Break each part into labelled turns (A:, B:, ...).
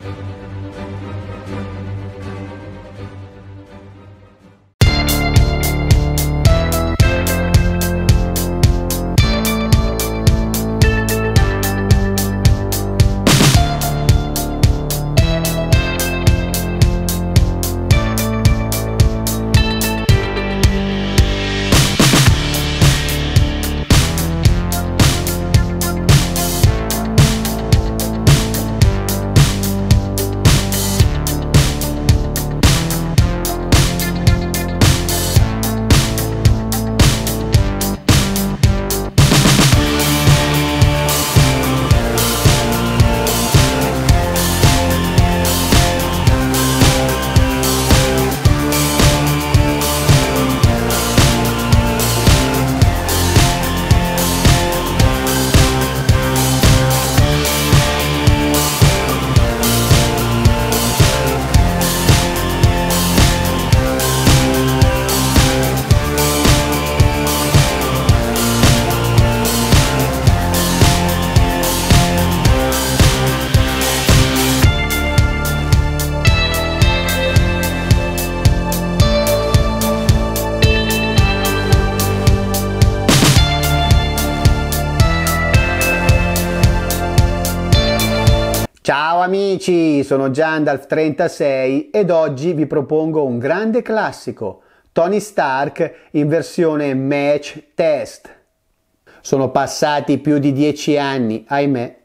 A: えっ amici, sono Gandalf36 ed oggi vi propongo un grande classico, Tony Stark in versione match test. Sono passati più di dieci anni, ahimè,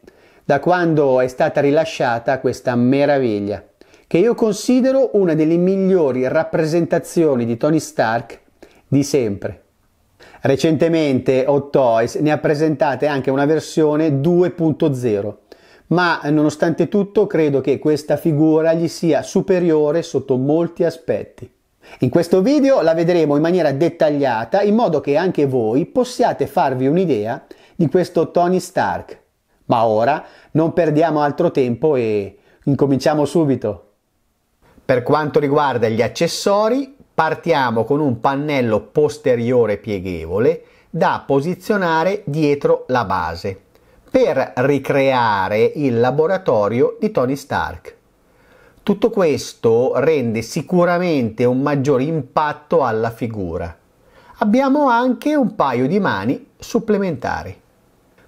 A: da quando è stata rilasciata questa meraviglia, che io considero una delle migliori rappresentazioni di Tony Stark di sempre. Recentemente Hot Toys ne ha presentate anche una versione 2.0 ma nonostante tutto credo che questa figura gli sia superiore sotto molti aspetti. In questo video la vedremo in maniera dettagliata in modo che anche voi possiate farvi un'idea di questo Tony Stark. Ma ora non perdiamo altro tempo e incominciamo subito. Per quanto riguarda gli accessori, partiamo con un pannello posteriore pieghevole da posizionare dietro la base per ricreare il laboratorio di Tony Stark. Tutto questo rende sicuramente un maggior impatto alla figura. Abbiamo anche un paio di mani supplementari.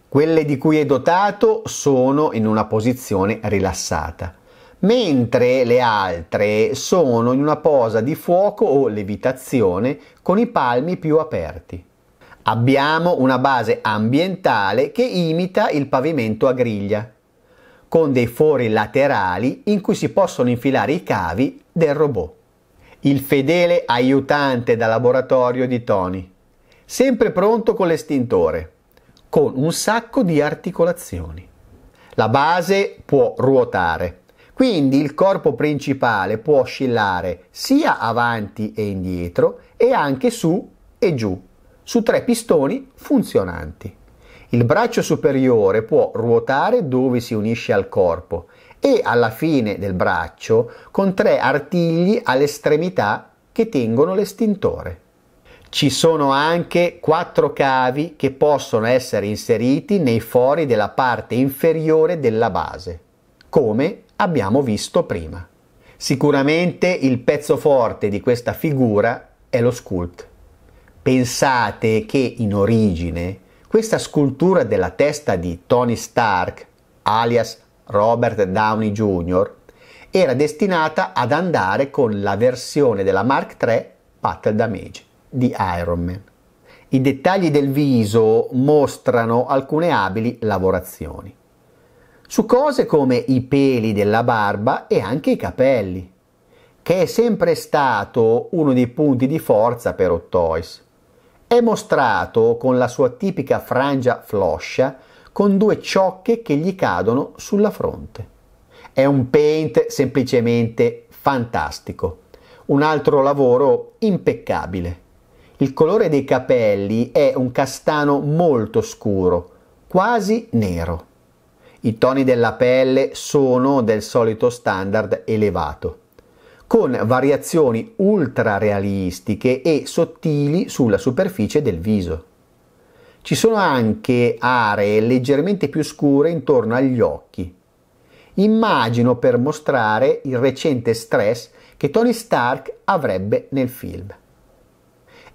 A: Quelle di cui è dotato sono in una posizione rilassata, mentre le altre sono in una posa di fuoco o levitazione con i palmi più aperti. Abbiamo una base ambientale che imita il pavimento a griglia, con dei fori laterali in cui si possono infilare i cavi del robot. Il fedele aiutante da laboratorio di Tony, sempre pronto con l'estintore, con un sacco di articolazioni. La base può ruotare, quindi il corpo principale può oscillare sia avanti e indietro e anche su e giù su tre pistoni funzionanti. Il braccio superiore può ruotare dove si unisce al corpo e alla fine del braccio con tre artigli all'estremità che tengono l'estintore. Ci sono anche quattro cavi che possono essere inseriti nei fori della parte inferiore della base, come abbiamo visto prima. Sicuramente il pezzo forte di questa figura è lo sculpt. Pensate che in origine questa scultura della testa di Tony Stark, alias Robert Downey Jr., era destinata ad andare con la versione della Mark III Battle Damage di Iron Man. I dettagli del viso mostrano alcune abili lavorazioni su cose come i peli della barba e anche i capelli, che è sempre stato uno dei punti di forza per Ottois. È mostrato con la sua tipica frangia floscia, con due ciocche che gli cadono sulla fronte. È un paint semplicemente fantastico, un altro lavoro impeccabile. Il colore dei capelli è un castano molto scuro, quasi nero. I toni della pelle sono del solito standard elevato con variazioni ultra realistiche e sottili sulla superficie del viso. Ci sono anche aree leggermente più scure intorno agli occhi. Immagino per mostrare il recente stress che Tony Stark avrebbe nel film.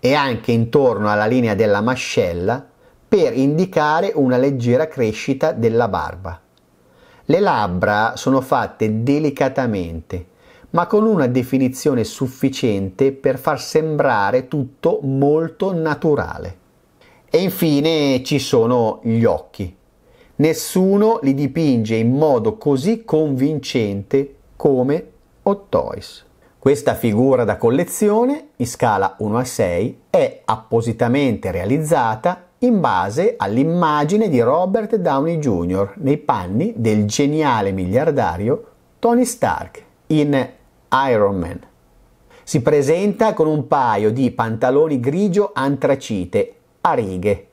A: E anche intorno alla linea della mascella per indicare una leggera crescita della barba. Le labbra sono fatte delicatamente ma con una definizione sufficiente per far sembrare tutto molto naturale. E infine ci sono gli occhi. Nessuno li dipinge in modo così convincente come Ottois. Questa figura da collezione, in scala 1 a 6, è appositamente realizzata in base all'immagine di Robert Downey Jr. nei panni del geniale miliardario Tony Stark in Iron Man. Si presenta con un paio di pantaloni grigio antracite a righe,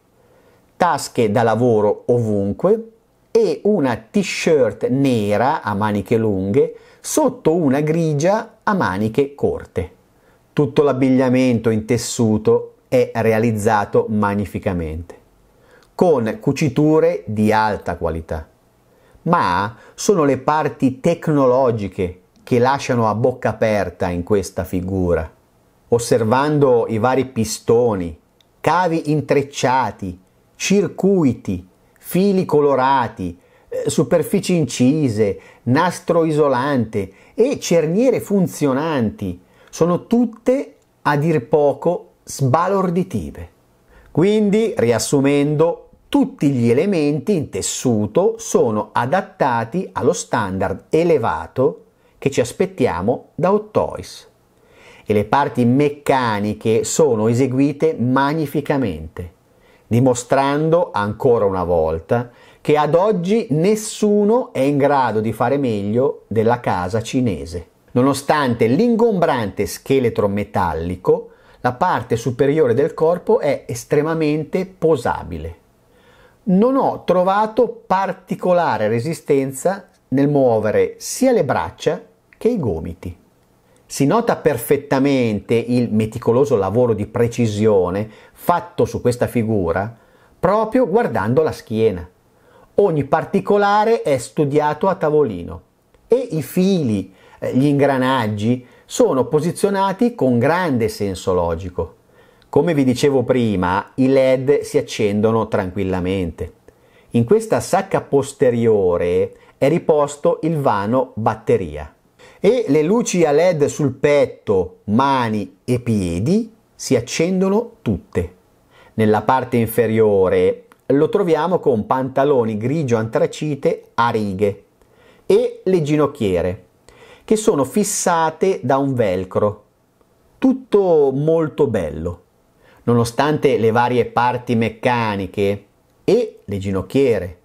A: tasche da lavoro ovunque e una t-shirt nera a maniche lunghe sotto una grigia a maniche corte. Tutto l'abbigliamento in tessuto è realizzato magnificamente, con cuciture di alta qualità ma sono le parti tecnologiche che lasciano a bocca aperta in questa figura, osservando i vari pistoni, cavi intrecciati, circuiti, fili colorati, eh, superfici incise, nastro isolante e cerniere funzionanti sono tutte, a dir poco, sbalorditive. Quindi, riassumendo, tutti gli elementi in tessuto sono adattati allo standard elevato che ci aspettiamo da Hot Toys e le parti meccaniche sono eseguite magnificamente, dimostrando ancora una volta che ad oggi nessuno è in grado di fare meglio della casa cinese. Nonostante l'ingombrante scheletro metallico, la parte superiore del corpo è estremamente posabile. Non ho trovato particolare resistenza nel muovere sia le braccia che i gomiti. Si nota perfettamente il meticoloso lavoro di precisione fatto su questa figura proprio guardando la schiena. Ogni particolare è studiato a tavolino e i fili, eh, gli ingranaggi sono posizionati con grande senso logico. Come vi dicevo prima, i LED si accendono tranquillamente. In questa sacca posteriore è riposto il vano batteria e le luci a led sul petto, mani e piedi si accendono tutte. Nella parte inferiore lo troviamo con pantaloni grigio antracite a righe e le ginocchiere che sono fissate da un velcro. Tutto molto bello. Nonostante le varie parti meccaniche e le ginocchiere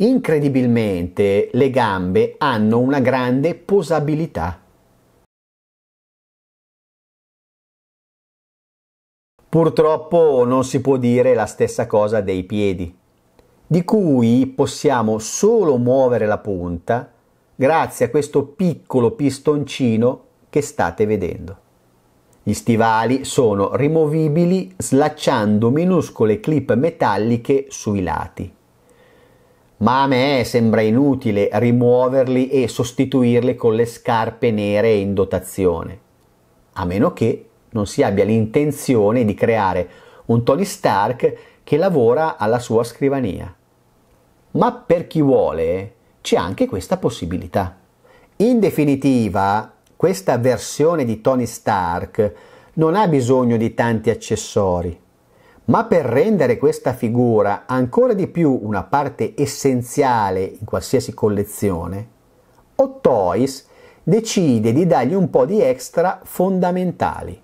A: Incredibilmente le gambe hanno una grande posabilità. Purtroppo non si può dire la stessa cosa dei piedi, di cui possiamo solo muovere la punta grazie a questo piccolo pistoncino che state vedendo. Gli stivali sono rimovibili slacciando minuscole clip metalliche sui lati ma a me sembra inutile rimuoverli e sostituirli con le scarpe nere in dotazione, a meno che non si abbia l'intenzione di creare un Tony Stark che lavora alla sua scrivania. Ma per chi vuole c'è anche questa possibilità. In definitiva, questa versione di Tony Stark non ha bisogno di tanti accessori, ma per rendere questa figura ancora di più una parte essenziale in qualsiasi collezione, Ottois decide di dargli un po' di extra fondamentali,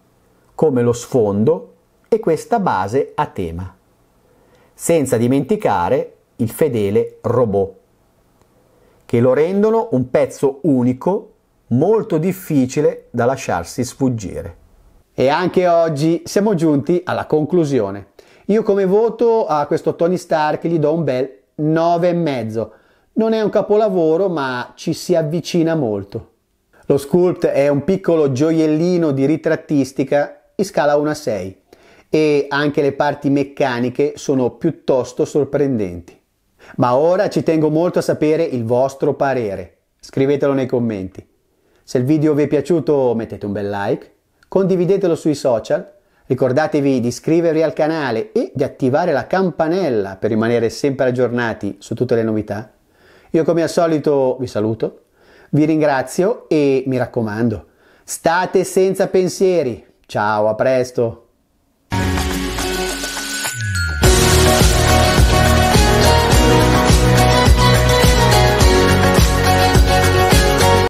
A: come lo sfondo e questa base a tema, senza dimenticare il fedele robot, che lo rendono un pezzo unico, molto difficile da lasciarsi sfuggire. E anche oggi siamo giunti alla conclusione. Io come voto a questo Tony Stark gli do un bel 9,5. Non è un capolavoro, ma ci si avvicina molto. Lo sculpt è un piccolo gioiellino di ritrattistica in scala 1 a 6 e anche le parti meccaniche sono piuttosto sorprendenti. Ma ora ci tengo molto a sapere il vostro parere. Scrivetelo nei commenti. Se il video vi è piaciuto mettete un bel like, condividetelo sui social Ricordatevi di iscrivervi al canale e di attivare la campanella per rimanere sempre aggiornati su tutte le novità. Io come al solito vi saluto, vi ringrazio e mi raccomando, state senza pensieri. Ciao, a presto!